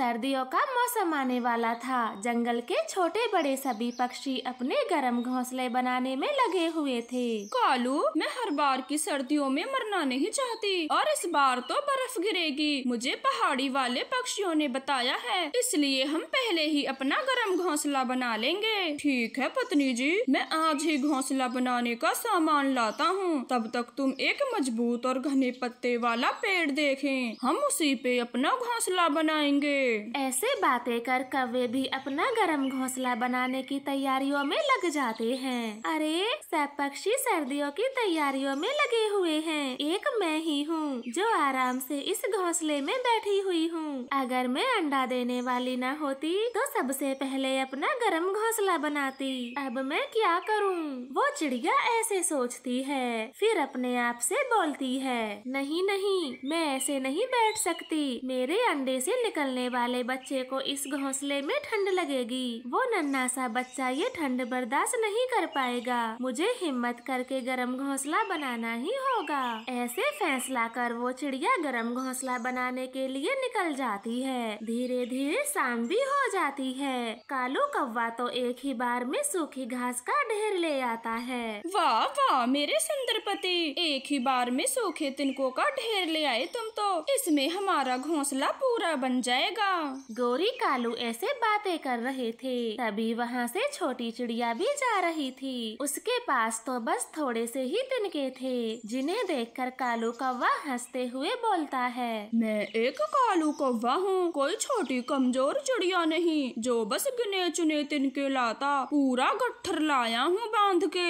सर्दियों का मौसम आने वाला था जंगल के छोटे बड़े सभी पक्षी अपने गर्म घोंसले बनाने में लगे हुए थे कालू मैं हर बार की सर्दियों में मरना नहीं चाहती और इस बार तो बर्फ गिरेगी मुझे पहाड़ी वाले पक्षियों ने बताया है इसलिए हम पहले ही अपना गर्म घोंसला बना लेंगे ठीक है पत्नी जी मैं आज ही घोंसला बनाने का सामान लाता हूँ तब तक तुम एक मजबूत और घने पत्ते वाला पेड़ देखें हम उसी पे अपना घोंसला बनाएंगे ऐसे बातें कर कवे भी अपना गर्म घोंसला बनाने की तैयारियों में लग जाते हैं अरे सब पक्षी सर्दियों की तैयारियों में लगे हुए हैं एक मैं ही हूँ जो आराम से इस घोंसले में बैठी हुई हूँ अगर मैं अंडा देने वाली न होती तो सबसे पहले अपना गर्म घोंसला बनाती अब मैं क्या करूँ वो चिड़िया ऐसे सोचती है फिर अपने आप से बोलती है नहीं नहीं मैं ऐसे नहीं बैठ सकती मेरे अंडे से निकलने वाले वाले बच्चे को इस घोंसले में ठंड लगेगी वो नन्ना सा बच्चा ये ठंड बर्दाश्त नहीं कर पाएगा मुझे हिम्मत करके गर्म घोंसला बनाना ही होगा ऐसे फैसला कर वो चिड़िया गर्म घोंसला बनाने के लिए निकल जाती है धीरे धीरे शाम भी हो जाती है कालू कौवा तो एक ही बार में सूखी घास का ढेर ले आता है वाह वाह मेरे सुंदर पति एक ही बार में सूखे तिनको का ढेर ले आए तुम तो इसमें हमारा घोंसला पूरा बन जाएगा जाएगा गोरी कालू ऐसे बातें कर रहे थे तभी वहाँ से छोटी चिड़िया भी जा रही थी उसके पास तो बस थोड़े से ही तिनके थे जिन्हें देखकर कालू कौवा हंसते हुए बोलता है मैं एक कालू कौवा हूँ कोई छोटी कमजोर चिड़िया नहीं जो बस गिने चुने तिनके लाता पूरा गट्ठर लाया हूँ बांध के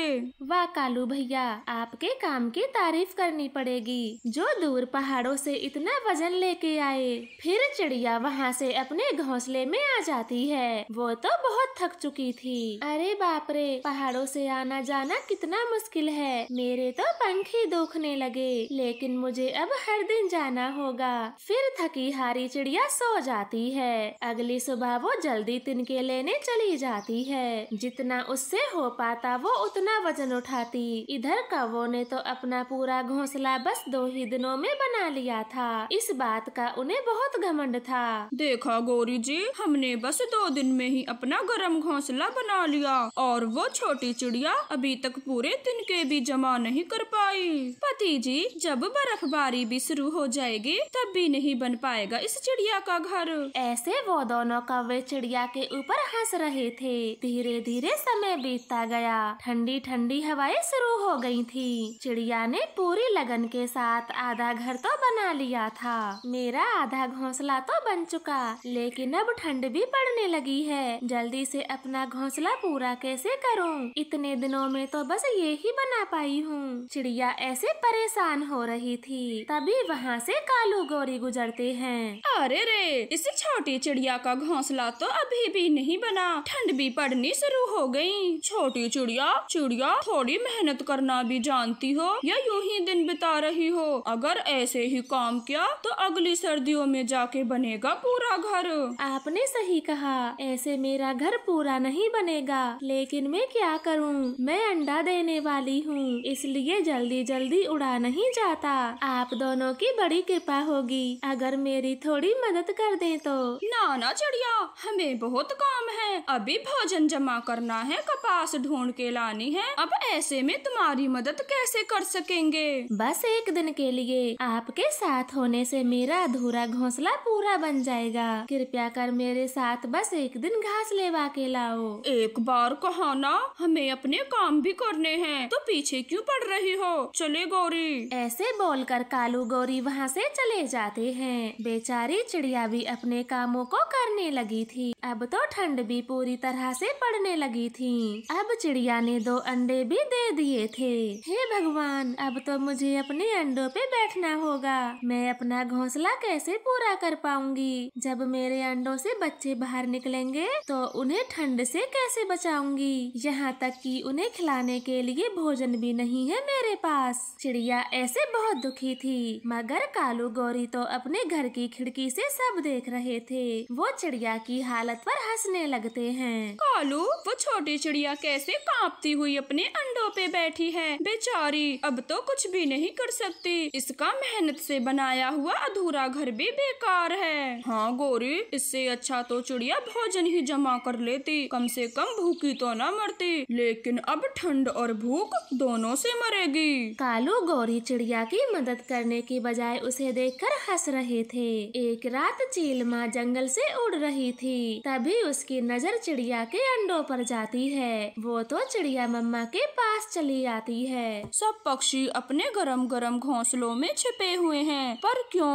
वाह कालू भैया आपके काम की तारीफ करनी पड़ेगी जो दूर पहाड़ों से इतना वजन लेके आए फिर चिड़िया वहाँ वहाँ से अपने घोंसले में आ जाती है वो तो बहुत थक चुकी थी अरे बाप रे पहाड़ों से आना जाना कितना मुश्किल है मेरे तो पंख ही दुखने लगे लेकिन मुझे अब हर दिन जाना होगा फिर थकी हारी चिड़िया सो जाती है अगली सुबह वो जल्दी तिनके लेने चली जाती है जितना उससे हो पाता वो उतना वजन उठाती इधर कवो ने तो अपना पूरा घोंसला बस दो ही दिनों में बना लिया था इस बात का उन्हें बहुत घमंड था देखा गोरी जी हमने बस दो दिन में ही अपना गर्म घोंसला बना लिया और वो छोटी चिड़िया अभी तक पूरे दिन के भी जमा नहीं कर पाई पति जी जब बर्फबारी भी शुरू हो जाएगी तब भी नहीं बन पाएगा इस चिड़िया का घर ऐसे वो दोनों कौवे चिड़िया के ऊपर हंस रहे थे धीरे धीरे समय बीतता गया ठंडी ठंडी हवाएं शुरू हो गई थी चिड़िया ने पूरी लगन के साथ आधा घर तो बना लिया था मेरा आधा घोंसला तो बन चुका चुका लेकिन अब ठंड भी पड़ने लगी है जल्दी से अपना घोंसला पूरा कैसे करूं? इतने दिनों में तो बस ये ही बना पाई हूँ चिड़िया ऐसे परेशान हो रही थी तभी वहाँ से कालू गोरी गुजरते हैं अरे रे इस छोटी चिड़िया का घोंसला तो अभी भी नहीं बना ठंड भी पड़नी शुरू हो गयी छोटी चिड़िया चिड़िया थोड़ी मेहनत करना भी जानती हो या यू ही दिन बिता रही हो अगर ऐसे ही काम किया तो अगली सर्दियों में जाके बनेगा पूरा घर आपने सही कहा ऐसे मेरा घर पूरा नहीं बनेगा लेकिन मैं क्या करूं? मैं अंडा देने वाली हूं, इसलिए जल्दी जल्दी उड़ा नहीं जाता आप दोनों की बड़ी कृपा होगी अगर मेरी थोड़ी मदद कर दे तो नाना चिड़िया हमें बहुत काम है अभी भोजन जमा करना है कपास ढूंढ के लानी है अब ऐसे में तुम्हारी मदद कैसे कर सकेंगे बस एक दिन के लिए आपके साथ होने से मेरा अधूरा घोंसला पूरा बन जाए जाएगा कृपया कर मेरे साथ बस एक दिन घास लेवा के लाओ एक बार कहो ना हमें अपने काम भी करने हैं तो पीछे क्यों पड़ रही हो चले गौरी ऐसे बोल कर कालू गौरी वहाँ से चले जाते हैं बेचारी चिड़िया भी अपने कामों को करने लगी थी अब तो ठंड भी पूरी तरह से पड़ने लगी थी अब चिड़िया ने दो अंडे भी दे दिए थे हे भगवान अब तो मुझे अपने अंडों पे बैठना होगा मैं अपना घोंसला कैसे पूरा कर पाऊंगी जब मेरे अंडों से बच्चे बाहर निकलेंगे तो उन्हें ठंड से कैसे बचाऊंगी यहाँ तक कि उन्हें खिलाने के लिए भोजन भी नहीं है मेरे पास चिड़िया ऐसे बहुत दुखी थी मगर कालू गौरी तो अपने घर की खिड़की से सब देख रहे थे वो चिड़िया की हालत पर हंसने लगते हैं कालू वो छोटी चिड़िया कैसे कांपती हुई अपने अंडों पे बैठी है बेचारी अब तो कुछ भी नहीं कर सकती इसका मेहनत से बनाया हुआ अधूरा घर भी बेकार है हाँ हाँ गोरी इससे अच्छा तो चिड़िया भोजन ही जमा कर लेती कम से कम भूखी तो न मरती लेकिन अब ठंड और भूख दोनों से मरेगी कालू गौरी चिड़िया की मदद करने की बजाय उसे देखकर हंस रहे थे एक रात चील माँ जंगल से उड़ रही थी तभी उसकी नजर चिड़िया के अंडों पर जाती है वो तो चिड़िया मम्मा के पास चली आती है सब पक्षी अपने गरम गरम घोंसलों में छिपे हुए हैं पर क्यों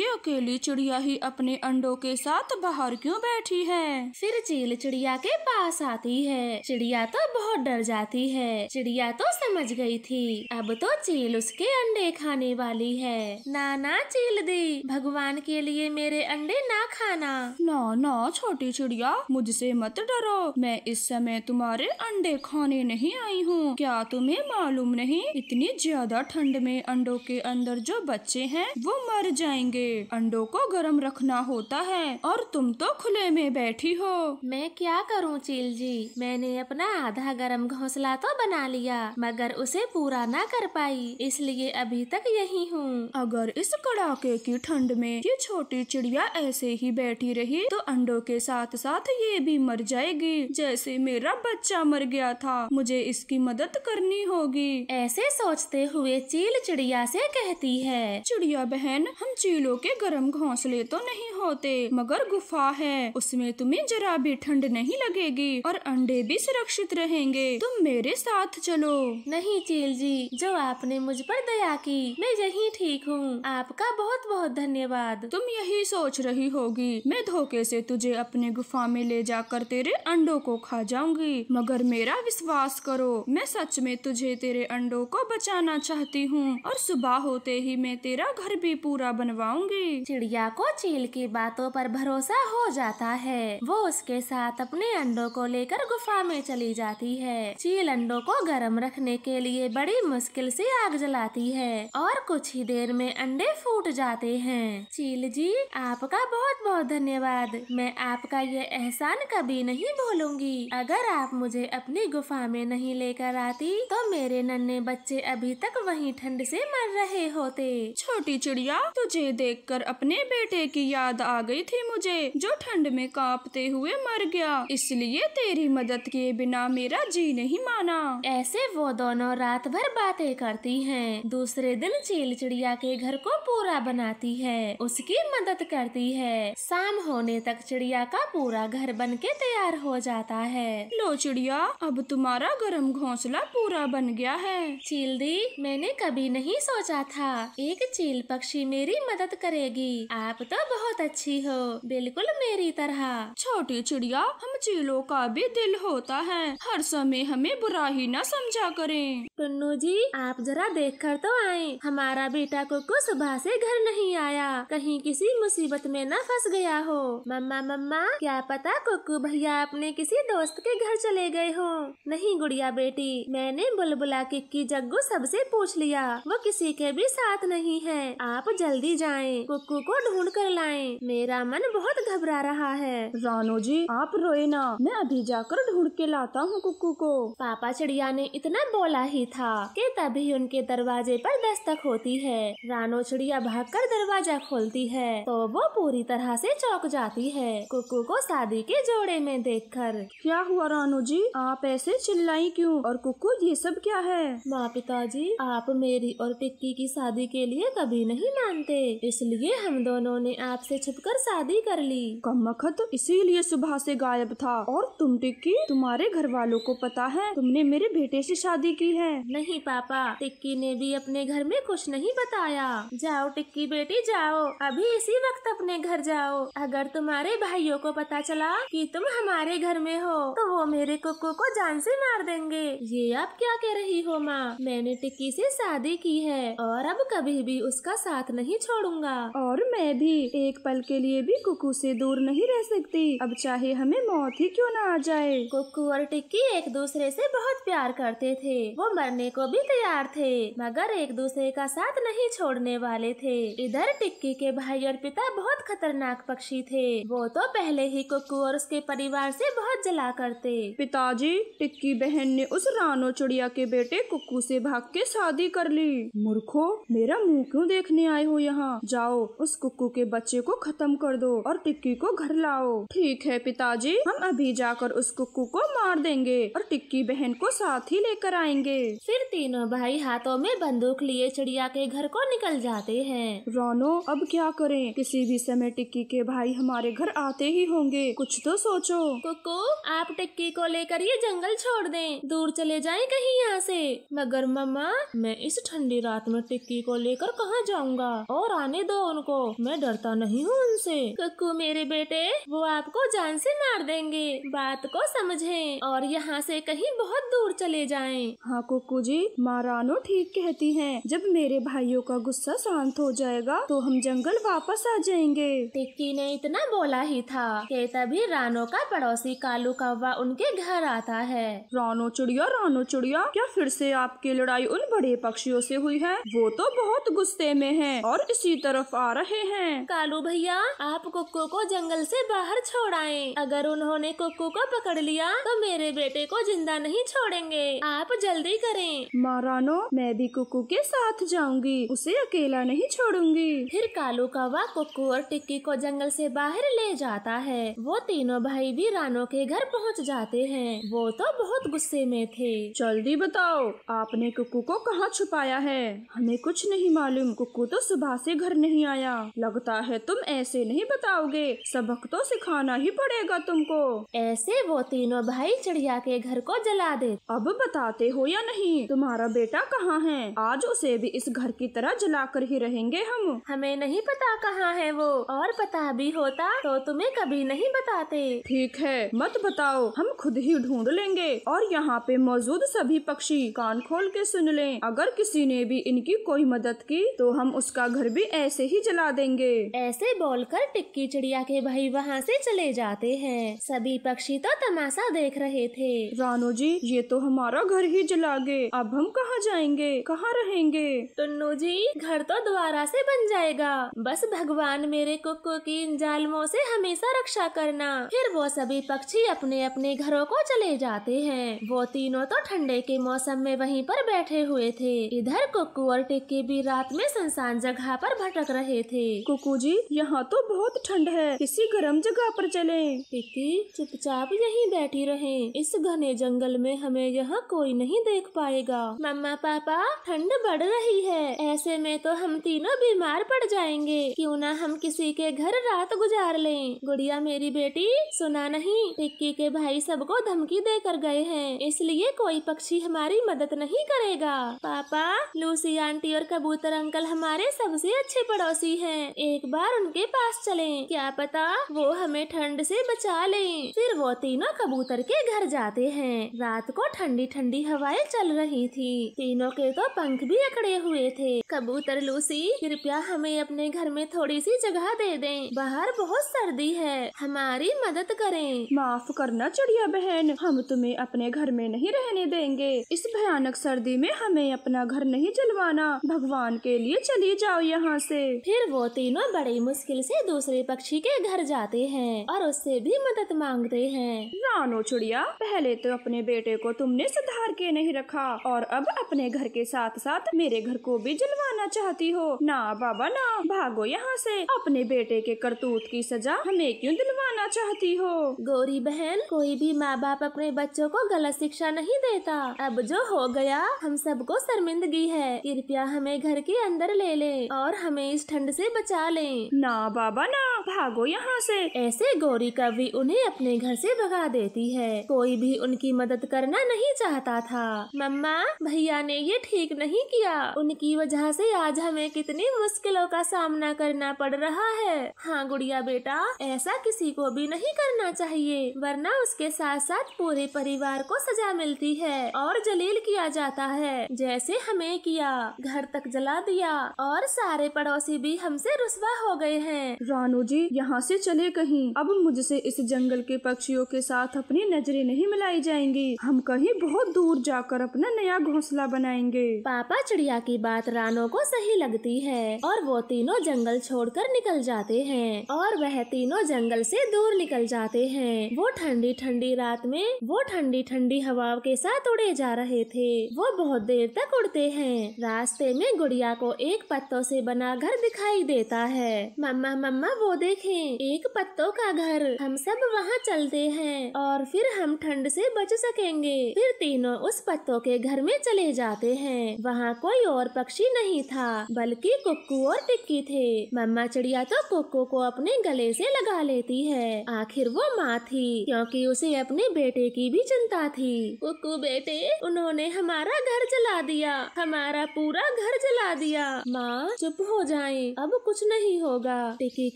ये अकेली चिड़िया ही अपने अंडों के साथ बाहर क्यों बैठी है फिर चील चिड़िया के पास आती है चिड़िया तो बहुत डर जाती है चिड़िया तो समझ गई थी अब तो चील उसके अंडे खाने वाली है ना ना चील दी भगवान के लिए मेरे अंडे ना खाना ना ना छोटी चिड़िया मुझसे मत डरो मैं इस समय तुम्हारे अंडे खाने नहीं आई हूँ क्या तुम्हें मालूम नहीं इतनी ज्यादा ठंड में अंडों के अंदर जो बच्चे हैं वो मर जाएंगे अंडों को गर्म रखना होता है और तुम तो खुले में बैठी हो मैं क्या करूं चील जी मैंने अपना आधा गर्म घोंसला तो बना लिया मगर उसे पूरा ना कर पाई इसलिए अभी तक यही हूँ अगर इस कड़ाके की ठंड में ये छोटी चिड़िया ऐसे ही बैठी रही तो अंडों के साथ साथ ये भी मर जाएगी जैसे मेरा बच्चा मर गया था मुझे इसकी मदद करनी होगी ऐसे सोचते हुए चील चिड़िया से कहती है चिड़िया बहन हम चीलों के गर्म घोंसले तो नहीं होते मगर गुफा है उसमें तुम्हें जरा भी ठंड नहीं लगेगी और अंडे भी सुरक्षित रहेंगे तुम मेरे साथ चलो नहीं चील जी जो आपने मुझ पर दया की मैं यही ठीक हूँ आपका बहुत बहुत धन्यवाद तुम यही सोच रही होगी मैं धोखे से तुझे अपने गुफा में ले जाकर तेरे अंडों को खा जाऊंगी मगर मेरा विश्वास करो मैं सच में तुझे तेरे अंडों को बचाना चाहती हूँ और सुबह होते ही मैं तेरा घर भी पूरा बनवाऊंगी चिड़िया को चील के बातों पर भरोसा हो जाता है वो उसके साथ अपने अंडों को लेकर गुफा में चली जाती है चील अंडों को गर्म रखने के लिए बड़ी मुश्किल से आग जलाती है और कुछ ही देर में अंडे फूट जाते हैं चील जी आपका बहुत बहुत धन्यवाद मैं आपका ये एहसान कभी नहीं भूलूंगी अगर आप मुझे अपनी गुफा में नहीं लेकर आती तो मेरे नन्हे बच्चे अभी तक वहीं ठंड से मर रहे होते छोटी चिड़िया तुझे देखकर अपने बेटे की याद याद आ गई थी मुझे जो ठंड में कांपते हुए मर गया इसलिए तेरी मदद के बिना मेरा जी नहीं माना ऐसे वो दोनों रात भर बातें करती हैं। दूसरे दिन चील चिड़िया के घर को पूरा बनाती है उसकी मदद करती है शाम होने तक चिड़िया का पूरा घर बन के तैयार हो जाता है लो चिड़िया अब तुम्हारा गर्म घोंसला पूरा बन गया है चील दी मैंने कभी नहीं सोचा था एक चील पक्षी मेरी मदद करेगी आप तो बहुत अच्छी हो बिल्कुल मेरी तरह छोटी चिड़िया हम चीलों का भी दिल होता है हर समय हमें बुरा ही न समझा करें टुन्नू जी आप जरा देख कर तो आए हमारा बेटा कुकू सुबह से घर नहीं आया कहीं किसी मुसीबत में न फंस गया हो मम्मा मम्मा क्या पता कुकू भैया अपने किसी दोस्त के घर चले गए हो नहीं गुड़िया बेटी मैंने बुलबुला किक्की जग्गू सबसे पूछ लिया वो किसी के भी साथ नहीं है आप जल्दी जाए कुकू को ढूंढ कर लाए मेरा मन बहुत घबरा रहा है रानो जी आप रोए ना मैं अभी जाकर ढूंढ के लाता हूँ कुकू को पापा चिड़िया ने इतना बोला ही था कि तभी उनके दरवाजे पर दस्तक होती है रानो चिड़िया भागकर दरवाजा खोलती है तो वो पूरी तरह से चौक जाती है कुकू को शादी के जोड़े में देखकर क्या हुआ रानो जी आप ऐसे चिल्लाई क्यों और कुकू ये सब क्या है माँ पिताजी आप मेरी और टिक्की की शादी के लिए कभी नहीं मानते इसलिए हम दोनों ने आपसे छिपकर शादी कर ली कमखत तो इसीलिए सुबह से गायब था और तुम टिक्की तुम्हारे घर वालों को पता है तुमने मेरे बेटे से शादी की है नहीं पापा टिक्की ने भी अपने घर में कुछ नहीं बताया जाओ टिक्की बेटी जाओ अभी इसी वक्त अपने घर जाओ अगर तुम्हारे भाइयों को पता चला कि तुम हमारे घर में हो तो वो मेरे कुकू को जान से मार देंगे ये आप क्या कह रही हो माँ मैंने टिक्की से शादी की है और अब कभी भी उसका साथ नहीं छोड़ूंगा और मैं भी एक पल पल के लिए भी कुकू से दूर नहीं रह सकती अब चाहे हमें मौत ही क्यों ना आ जाए कुकू और टिक्की एक दूसरे से बहुत प्यार करते थे वो मरने को भी तैयार थे मगर एक दूसरे का साथ नहीं छोड़ने वाले थे इधर टिक्की के भाई और पिता बहुत खतरनाक पक्षी थे वो तो पहले ही कुकू और उसके परिवार से बहुत जला करते पिताजी टिक्की बहन ने उस रानो चिड़िया के बेटे कुकू से भाग के शादी कर ली मूर्खो मेरा मुंह क्यों देखने आए हो यहाँ जाओ उस कुकू के बच्चे को खत्म कर दो और टिक्की को घर लाओ ठीक है पिताजी हम अभी जाकर उस कुक्कू को मार देंगे और टिक्की बहन को साथ ही लेकर आएंगे फिर तीनों भाई हाथों में बंदूक लिए चिड़िया के घर को निकल जाते हैं रोनो अब क्या करे किसी भी समय टिक्की के भाई हमारे घर आते ही होंगे कुछ तो सोचो कुक्कू आप टिक्की को लेकर ये जंगल छोड़ दें दूर चले जाए कहीं यहाँ से मगर मम्मा मैं इस ठंडी रात में टिक्की को लेकर कहाँ जाऊँगा और आने दो उनको मैं डरता नहीं हूँ उनसे कक्कू मेरे बेटे वो आपको जान से मार देंगे बात को समझें और यहाँ से कहीं बहुत दूर चले जाएं। हाँ कुकू जी मारानो ठीक कहती हैं। जब मेरे भाइयों का गुस्सा शांत हो जाएगा तो हम जंगल वापस आ जाएंगे टिक्की ने इतना बोला ही था के तभी रानो का पड़ोसी कालू कौवा उनके घर आता है रानो चिड़िया रानो चिड़िया क्या फिर से आपकी लड़ाई उन बड़े पक्षियों से हुई है वो तो बहुत गुस्से में है और इसी तरफ आ रहे हैं कालू भैया भैया आप कुक्कू को जंगल से बाहर छोड़ाएं। अगर उन्होंने कुक्कू को पकड़ लिया तो मेरे बेटे को जिंदा नहीं छोड़ेंगे आप जल्दी करें मारानो मैं भी कुक्कू के साथ जाऊंगी उसे अकेला नहीं छोड़ूंगी फिर कालू कौवा कुक्कू और टिक्की को जंगल से बाहर ले जाता है वो तीनों भाई भी रानो के घर पहुँच जाते हैं वो तो बहुत गुस्से में थे जल्दी बताओ आपने कुक्कू को कहाँ छुपाया है हमें कुछ नहीं मालूम कुक्कू तो सुबह से घर नहीं आया लगता है तुम ऐसे नहीं बताओगे सबक तो सिखाना ही पड़ेगा तुमको ऐसे वो तीनों भाई चिड़िया के घर को जला दे अब बताते हो या नहीं तुम्हारा बेटा कहाँ है आज उसे भी इस घर की तरह जला कर ही रहेंगे हम हमें नहीं पता कहाँ है वो और पता भी होता तो तुम्हें कभी नहीं बताते ठीक है मत बताओ हम खुद ही ढूंढ लेंगे और यहाँ पे मौजूद सभी पक्षी कान खोल के सुन लें अगर किसी ने भी इनकी कोई मदद की तो हम उसका घर भी ऐसे ही जला देंगे ऐसे बोलकर टिक्की चिड़िया के भाई वहाँ से चले जाते हैं सभी पक्षी तो तमाशा देख रहे थे रानो जी ये तो हमारा घर ही जला गए अब हम कहाँ जाएंगे कहाँ रहेंगे टुन्नू जी घर तो दोबारा से बन जाएगा बस भगवान मेरे कुक्कू की इन जालमों से हमेशा रक्षा करना फिर वो सभी पक्षी अपने अपने घरों को चले जाते हैं वो तीनों तो ठंडे के मौसम में वहीं पर बैठे हुए थे इधर कुक्कू और टिक्की भी रात में सुनसान जगह पर भटक रहे थे कुकू जी यहाँ यहाँ तो बहुत ठंड है किसी गर्म जगह पर चले प्रीति चुपचाप यहीं बैठी रहे इस घने जंगल में हमें यहाँ कोई नहीं देख पाएगा मम्मा पापा ठंड बढ़ रही है ऐसे में तो हम तीनों बीमार पड़ जाएंगे क्यों ना हम किसी के घर रात गुजार लें गुड़िया मेरी बेटी सुना नहीं टिक्की के भाई सबको धमकी देकर गए हैं इसलिए कोई पक्षी हमारी मदद नहीं करेगा पापा लूसी आंटी और कबूतर अंकल हमारे सबसे अच्छे पड़ोसी हैं एक बार उनके के पास चले क्या पता वो हमें ठंड से बचा ले फिर वो तीनों कबूतर के घर जाते हैं रात को ठंडी ठंडी हवाएं चल रही थी तीनों के तो पंख भी अकड़े हुए थे कबूतर लूसी कृपया हमें अपने घर में थोड़ी सी जगह दे दे बाहर बहुत सर्दी है हमारी मदद करें माफ करना चिड़िया बहन हम तुम्हें अपने घर में नहीं रहने देंगे इस भयानक सर्दी में हमें अपना घर नहीं जलवाना भगवान के लिए चली जाओ यहाँ से फिर वो तीनों बड़ी मुश्किल मुश्किल से दूसरे पक्षी के घर जाते हैं और उससे भी मदद मांगते हैं रानो चुड़िया पहले तो अपने बेटे को तुमने सुधार के नहीं रखा और अब अपने घर के साथ साथ मेरे घर को भी जलवाना चाहती हो ना बाबा ना भागो यहाँ से अपने बेटे के करतूत की सजा हमें क्यों दिलवाना चाहती हो गौरी बहन कोई भी माँ बाप अपने बच्चों को गलत शिक्षा नहीं देता अब जो हो गया हम सबको शर्मिंदगी है कृपया हमें घर के अंदर ले ले और हमें इस ठंड से बचा ले ना बाबा ना भागो यहाँ से ऐसे गौरी कवि उन्हें अपने घर से भगा देती है कोई भी उनकी मदद करना नहीं चाहता था मम्मा भैया ने ये ठीक नहीं किया उनकी वजह से आज हमें कितनी मुश्किलों का सामना करना पड़ रहा है हाँ गुड़िया बेटा ऐसा किसी को भी नहीं करना चाहिए वरना उसके साथ साथ पूरे परिवार को सजा मिलती है और जलील किया जाता है जैसे हमें किया घर तक जला दिया और सारे पड़ोसी भी हमसे रुसवा हो गए हैं रानो जी यहाँ से चले कहीं अब मुझसे इस जंगल के पक्षियों के साथ अपनी नजरें नहीं मिलाई जाएंगी हम कहीं बहुत दूर जाकर अपना नया घोंसला बनाएंगे पापा चिड़िया की बात रानो को सही लगती है और वो तीनों जंगल छोड़कर निकल जाते हैं और वह तीनों जंगल से दूर निकल जाते हैं वो ठंडी ठंडी रात में वो ठंडी ठंडी हवा के साथ उड़े जा रहे थे वो बहुत देर तक उड़ते हैं रास्ते में गुड़िया को एक पत्तों से बना घर दिखाई देता है मम्मा मम्मा वो देखें एक पत्तों का घर हम सब वहाँ चलते हैं और फिर हम ठंड से बच सकेंगे फिर तीनों उस पत्तों के घर में चले जाते हैं वहाँ कोई और पक्षी नहीं था बल्कि कुक्कू और टिक्की थे मम्मा चिड़िया तो कुक्कू को अपने गले से लगा लेती है आखिर वो माँ थी क्योंकि उसे अपने बेटे की भी चिंता थी कुक्कू बेटे उन्होंने हमारा घर जला दिया हमारा पूरा घर जला दिया माँ चुप हो जाए अब कुछ नहीं होगा टिकी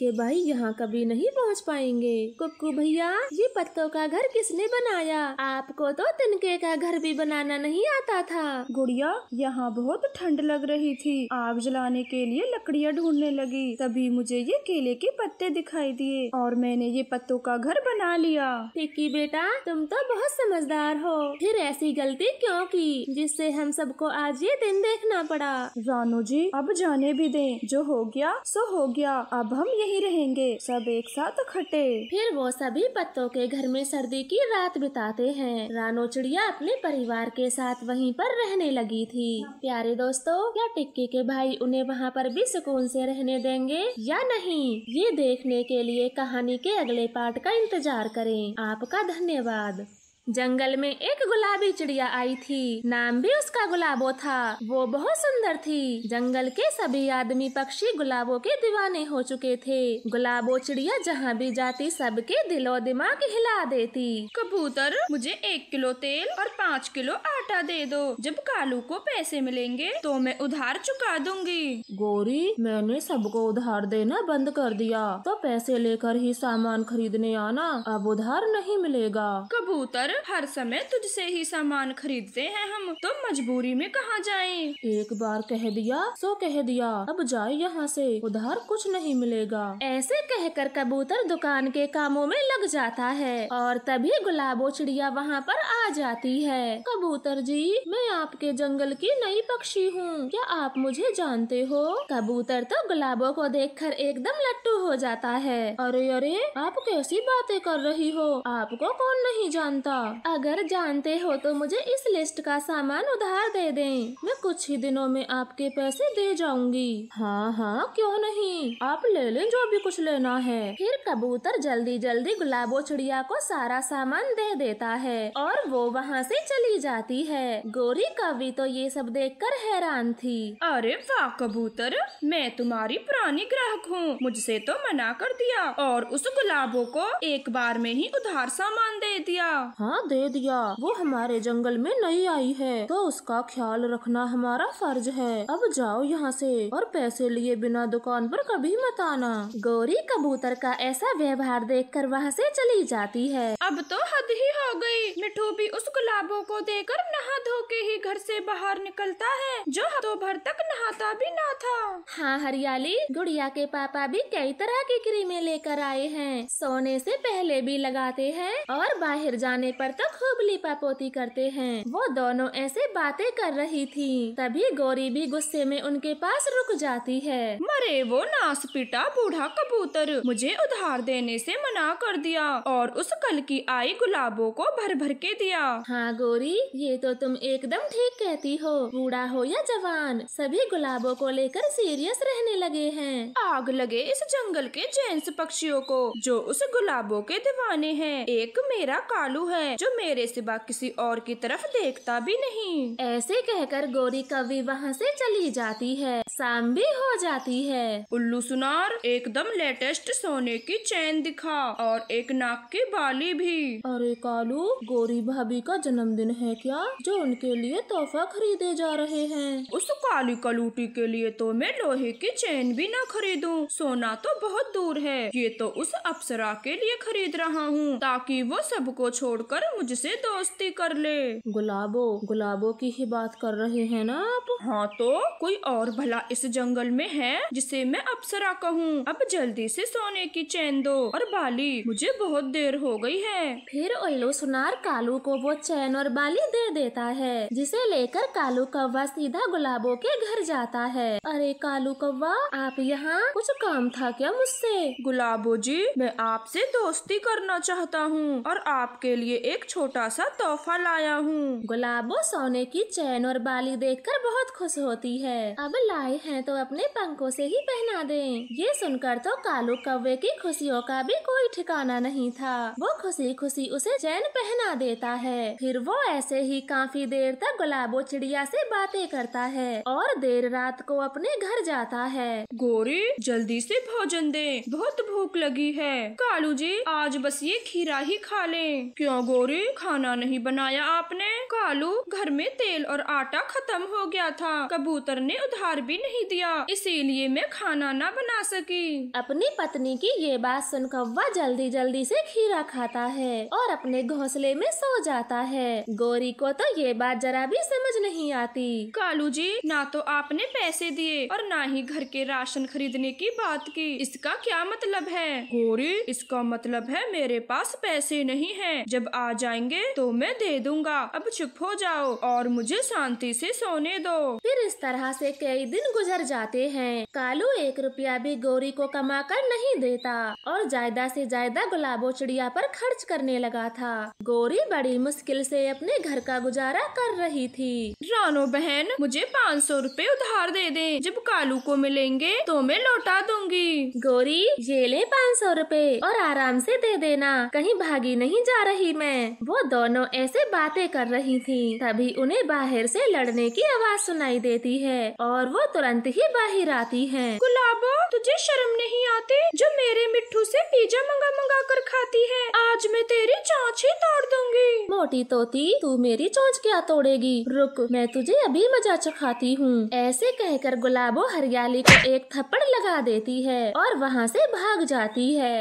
के भाई यहाँ कभी नहीं पहुँच पाएंगे कुक्कू भैया ये पत्तों का घर किसने बनाया आपको तो तिनके का घर भी बनाना नहीं आता था गुड़िया यहाँ बहुत ठंड लग रही थी आग जलाने के लिए लकड़ियाँ ढूंढने लगी तभी मुझे ये केले के पत्ते दिखाई दिए और मैंने ये पत्तों का घर बना लिया टिक्की बेटा तुम तो बहुत समझदार हो फिर ऐसी गलती क्यों की जिससे हम सबको आज ये दिन देखना पड़ा रानू जी अब जाने भी दें जो हो गया सो हो गया अब हम यही रहेंगे सब एक साथ खटे फिर वो सभी पत्तों के घर में सर्दी की रात बिताते हैं रानो चिड़िया अपने परिवार के साथ वहीं पर रहने लगी थी प्यारे दोस्तों क्या टिक्की के भाई उन्हें वहाँ पर भी सुकून से रहने देंगे या नहीं ये देखने के लिए कहानी के अगले पार्ट का इंतजार करें आपका धन्यवाद जंगल में एक गुलाबी चिड़िया आई थी नाम भी उसका गुलाबो था वो बहुत सुंदर थी जंगल के सभी आदमी पक्षी गुलाबों के दीवाने हो चुके थे गुलाबो चिड़िया जहाँ भी जाती सबके दिलो दिमाग हिला देती कबूतर मुझे एक किलो तेल और पाँच किलो लौटा दे दो जब कालू को पैसे मिलेंगे तो मैं उधार चुका दूंगी गौरी मैंने सबको उधार देना बंद कर दिया तो पैसे लेकर ही सामान खरीदने आना अब उधार नहीं मिलेगा कबूतर हर समय तुझसे ही सामान खरीदते हैं हम तो मजबूरी में कहाँ जाए एक बार कह दिया सो कह दिया अब जाए यहाँ से उधार कुछ नहीं मिलेगा ऐसे कहकर कबूतर दुकान के कामों में लग जाता है और तभी गुलाबो चिड़िया वहाँ पर आ जाती है कबूतर जी मैं आपके जंगल की नई पक्षी हूँ क्या आप मुझे जानते हो कबूतर तो गुलाबों को देखकर एकदम लट्टू हो जाता है अरे अरे आप कैसी बातें कर रही हो आपको कौन नहीं जानता अगर जानते हो तो मुझे इस लिस्ट का सामान उधार दे दे मैं कुछ ही दिनों में आपके पैसे दे जाऊंगी हाँ हाँ क्यों नहीं आप ले लें जो भी कुछ लेना है फिर कबूतर जल्दी जल्दी गुलाबो चिड़िया को सारा सामान दे देता है और वो वहाँ से चली जाती है है गोरी कवि तो ये सब देखकर हैरान थी अरे वाह कबूतर मैं तुम्हारी पुरानी ग्राहक हूँ मुझसे तो मना कर दिया और उस गुलाबों को एक बार में ही उधार सामान दे दिया हाँ दे दिया वो हमारे जंगल में नहीं आई है तो उसका ख्याल रखना हमारा फर्ज है अब जाओ यहाँ से और पैसे लिए बिना दुकान पर कभी मत आना गौरी कबूतर का ऐसा व्यवहार देख कर वहाँ से चली जाती है अब तो हद ही हो गयी मिठू भी उस गुलाबों को देकर न नहा धो के ही घर से बाहर निकलता है जो हाथों भर तक नहाता भी ना था हाँ हरियाली गुड़िया के पापा भी कई तरह की क्रीमें लेकर आए हैं सोने से पहले भी लगाते हैं और बाहर जाने पर तो खूब पोती करते हैं वो दोनों ऐसे बातें कर रही थी तभी गौरी भी गुस्से में उनके पास रुक जाती है मरे वो नास पिटा बूढ़ा कबूतर मुझे उधार देने से मना कर दिया और उस कल की आई गुलाबों को भर भर के दिया हाँ गोरी ये तो तुम एकदम ठीक कहती हो बूढ़ा हो या जवान सभी गुलाबों को लेकर सीरियस रहने लगे हैं आग लगे इस जंगल के जेंट्स पक्षियों को जो उस गुलाबों के दीवाने हैं एक मेरा कालू है जो मेरे सिवा किसी और की तरफ देखता भी नहीं ऐसे कहकर गोरी कवि वहाँ से चली जाती है शाम भी हो जाती है उल्लू सुनार एकदम लेटेस्ट सोने की चैन दिखा और एक नाक की बाली भी अरे कालू गोरी भाभी का जन्मदिन है क्या जो उनके लिए तोहफा खरीदे जा रहे हैं उस काली कलूटी के लिए तो मैं लोहे की चैन भी न खरीदूं सोना तो बहुत दूर है ये तो उस अप्सरा के लिए खरीद रहा हूँ ताकि वो सबको छोड़कर मुझसे दोस्ती कर ले गुलाबो गुलाबो की ही बात कर रहे हैं ना आप हाँ तो कोई और भला इस जंगल में है जिसे मैं अप्सरा कहूँ अब जल्दी से सोने की चैन दो और बाली मुझे बहुत देर हो गई है फिर उल्लू सुनार कालू को वो चैन और बाली दे दे देता है जिसे लेकर कालू कौवा सीधा गुलाबो के घर जाता है अरे कालू कौवा आप यहाँ कुछ काम था क्या मुझसे गुलाबो जी मैं आपसे दोस्ती करना चाहता हूँ और आपके लिए एक छोटा सा तोहफा लाया हूँ गुलाबो सोने की चैन और बाली कर बहुत खुश होती है अब लाए है तो अपने पंखों ऐसी ही पहना दे ये सुनकर तो कालू कौवे की खुशियों का भी कोई ठिकाना नहीं था वो खुशी खुशी उसे चैन पहना देता है फिर वो ऐसे ही काफी देर तक गुलाबो चिड़िया से बातें करता है और देर रात को अपने घर जाता है गोरी जल्दी से भोजन दे बहुत भूख लगी है कालू जी आज बस ये खीरा ही खा ले क्यों गोरी खाना नहीं बनाया आपने कालू घर में तेल और आटा खत्म हो गया था कबूतर ने उधार भी नहीं दिया इसीलिए मैं खाना ना बना सकी अपनी पत्नी की ये बात सुन कौवा जल्दी जल्दी से खीरा खाता है और अपने घोंसले में सो जाता है गोरी को तो तो ये बात जरा भी समझ नहीं आती कालू जी ना तो आपने पैसे दिए और ना ही घर के राशन खरीदने की बात की इसका क्या मतलब है गोरी इसका मतलब है मेरे पास पैसे नहीं है जब आ जाएंगे तो मैं दे दूंगा अब चुप हो जाओ और मुझे शांति से सोने दो फिर इस तरह से कई दिन गुजर जाते हैं कालू एक रुपया भी गौरी को कमा कर नहीं देता और ज्यादा से ज्यादा गुलाबो चिड़िया पर खर्च करने लगा था गौरी बड़ी मुश्किल से अपने घर का गुजारा कर रही थी रानो बहन मुझे पाँच सौ रूपए उधार दे दे जब कालू को मिलेंगे तो मैं लौटा दूंगी गोरी ये ले पाँच सौ रूपए और आराम से दे देना कहीं भागी नहीं जा रही मैं वो दोनों ऐसे बातें कर रही थी तभी उन्हें बाहर से लड़ने की आवाज सुनाई देती है और वो तुरंत ही बाहर आती है गुलाबो तुझे शर्म नहीं आती जो मेरे मिट्टू से पिज्जा मंगा मंगा कर खाती है आज मैं तेरी चौंच ही तोड़ दूंगी मोटी तोती तू मेरी सोच क्या तोड़ेगी रुक मैं तुझे अभी मजा चखाती हूँ ऐसे कहकर गुलाबो हरियाली को एक थप्पड़ लगा देती है और वहाँ से भाग जाती है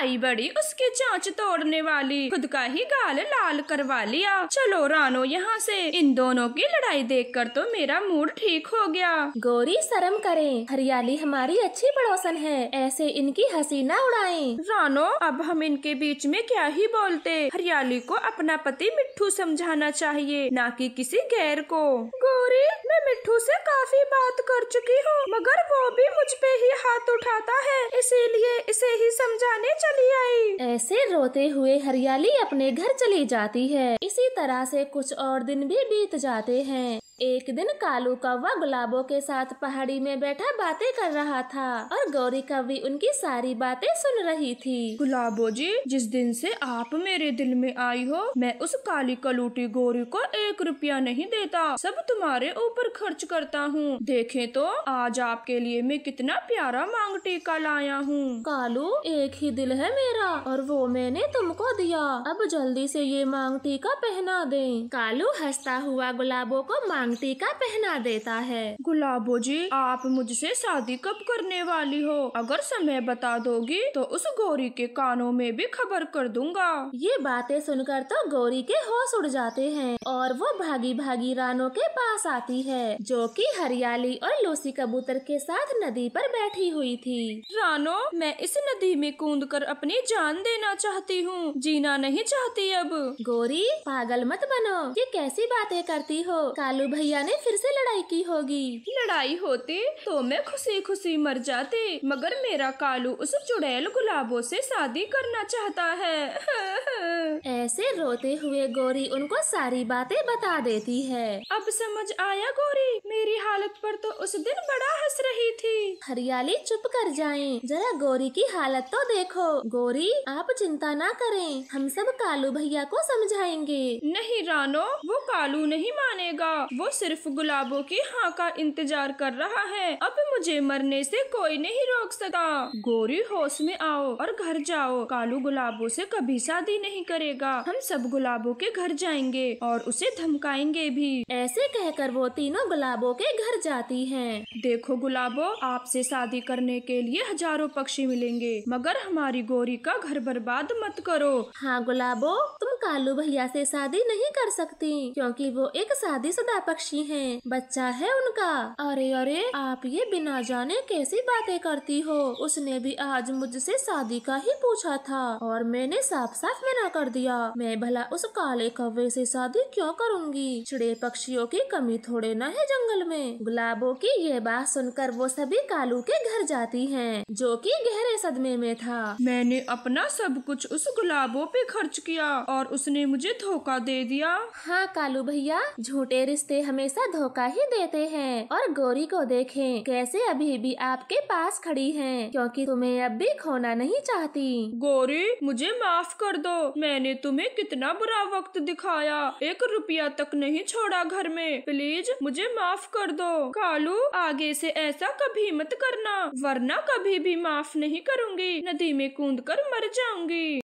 आई बड़ी उसके चाँच तोड़ने वाली खुद का ही गाल लाल करवा लिया चलो रानो यहाँ से इन दोनों की लड़ाई देखकर तो मेरा मूड ठीक हो गया गोरी शर्म करे हरियाली हमारी अच्छी पड़ोसन है ऐसे इनकी हंसी न उड़ाए रानो अब हम इनके बीच में क्या ही बोलते हरियाली को अपना पति मिट्ठू समझाना चाहिए न की किसी गैर को गोरी मिठू से काफी बात कर चुकी हूँ मगर वो भी मुझ पे ही हाथ उठाता है इसीलिए इसे ही समझाने चली आई ऐसे रोते हुए हरियाली अपने घर चली जाती है इसी तरह से कुछ और दिन भी बीत जाते हैं एक दिन कालू कौवा गुलाबों के साथ पहाड़ी में बैठा बातें कर रहा था और गौरी कौवी उनकी सारी बातें सुन रही थी गुलाबो जी जिस दिन से आप मेरे दिल में आई हो मैं उस काली कलूटी गौरी को एक रुपया नहीं देता सब तुम्हारे ऊपर खर्च करता हूँ देखे तो आज आपके लिए मैं कितना प्यारा मांग टीका लाया हूँ कालू एक ही दिल है मेरा और वो मैंने तुमको दिया अब जल्दी से ये मांग टीका पहना दे कालू हंसता हुआ गुलाबों को मांग रंग का पहना देता है गुलाबो जी आप मुझसे शादी कब करने वाली हो अगर समय बता दोगी तो उस गौरी के कानों में भी खबर कर दूंगा ये बातें सुनकर तो गौरी के होश उड़ जाते हैं और वो भागी भागी रानो के पास आती है जो कि हरियाली और लोसी कबूतर के साथ नदी पर बैठी हुई थी रानो मैं इस नदी में कूद कर अपनी जान देना चाहती हूँ जीना नहीं चाहती अब गौरी पागल मत बनो ये कैसी बातें करती हो कालू भैया ने फिर से लड़ाई की होगी लड़ाई होते तो मैं खुशी खुशी मर जाते मगर मेरा कालू उस चुड़ैल गुलाबों से शादी करना चाहता है ऐसे रोते हुए गोरी उनको सारी बातें बता देती है अब समझ आया गोरी मेरी हालत पर तो उस दिन बड़ा हंस रही थी हरियाली चुप कर जाए जरा गोरी की हालत तो देखो गोरी आप चिंता ना करें हम सब कालू भैया को समझाएंगे नहीं रानो वो कालू नहीं मानेगा वो सिर्फ गुलाबों की हाँ का इंतजार कर रहा है अब मुझे मरने से कोई नहीं रोक सका गोरी होश में आओ और घर जाओ कालू गुलाबों से कभी शादी नहीं करेगा हम सब गुलाबों के घर जाएंगे और उसे धमकाएंगे भी ऐसे कहकर वो तीनों गुलाबों के घर जाती है देखो गुलाबो आपसे शादी करने के लिए हजारों पक्षी मिलेंगे मगर हमारी गोरी का घर बर्बाद मत करो हाँ गुलाबो तुम कालू भैया से शादी नहीं कर सकती क्योंकि वो एक शादी शुदा पक्षी हैं बच्चा है उनका अरे अरे आप ये बिना जाने कैसी बातें करती हो उसने भी आज मुझसे शादी का ही पूछा था और मैंने साफ साफ मना कर दिया मैं भला उस काले कवे से शादी क्यों करूंगी चिड़े पक्षियों की कमी थोड़े न है जंगल में गुलाबों की ये बात सुनकर वो सभी कालू के घर जाती हैं, जो कि गहरे सदमे में था मैंने अपना सब कुछ उस गुलाबों पे खर्च किया और उसने मुझे धोखा दे दिया हाँ कालू भैया झूठे रिश्ते हमेशा धोखा ही देते हैं और गौरी को देखें कैसे अभी भी आपके पास खड़ी है क्योंकि तुम्हें अब भी खोना नहीं चाहती गौरी मुझे माफ कर दो मैंने तुम्हें कितना बुरा वक्त दिखाया एक रुपया तक नहीं छोड़ा घर में प्लीज मुझे माफ कर दो कालू आगे से ऐसा कभी मत करना वरना कभी भी माफ नहीं करूंगी नदी में कूद कर मर जाऊंगी